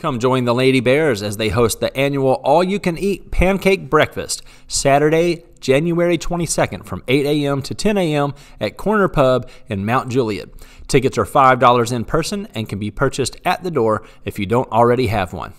Come join the Lady Bears as they host the annual All You Can Eat Pancake Breakfast, Saturday, January 22nd from 8 a.m. to 10 a.m. at Corner Pub in Mount Juliet. Tickets are $5 in person and can be purchased at the door if you don't already have one.